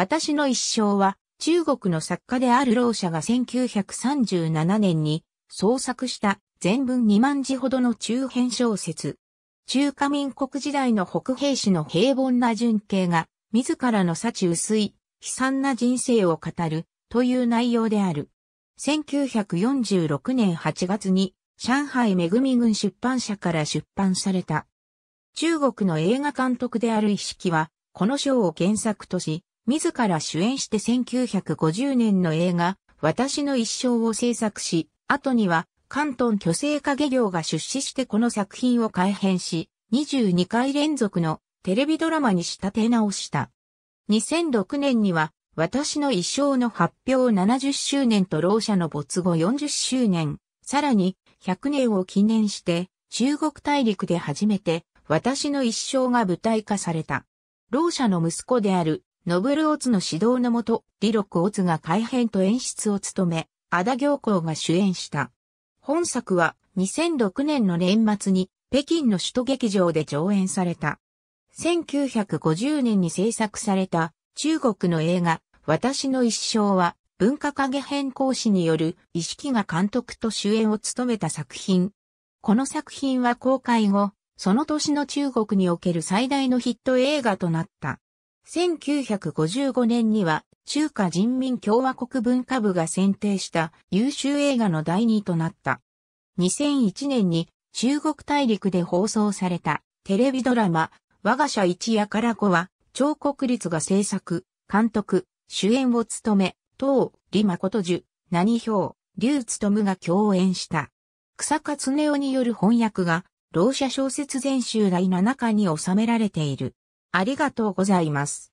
私の一生は、中国の作家である老者が1937年に創作した全文2万字ほどの中編小説。中華民国時代の北平氏の平凡な純景が、自らの幸薄い、悲惨な人生を語る、という内容である。1946年8月に、上海恵軍出版社から出版された。中国の映画監督である意識は、この章を原作とし、自ら主演して1950年の映画、私の一生を制作し、後には、関東巨星化業が出資してこの作品を改編し、22回連続のテレビドラマに仕立て直した。2006年には、私の一生の発表70周年と老者の没後40周年、さらに100年を記念して、中国大陸で初めて、私の一生が舞台化された。老者の息子であるノブルオツの指導のもと、ィロクオツが改編と演出を務め、アダ行行が主演した。本作は2006年の年末に北京の首都劇場で上演された。1950年に制作された中国の映画、私の一生は文化影変更士による意識が監督と主演を務めた作品。この作品は公開後、その年の中国における最大のヒット映画となった。1955年には中華人民共和国文化部が選定した優秀映画の第2位となった。2001年に中国大陸で放送されたテレビドラマ我が社一夜から子は張国立が制作、監督、主演を務め、東、李誠樹、何表、劉務が共演した。草勝根夫による翻訳が、老う者小説全集第7巻に収められている。ありがとうございます。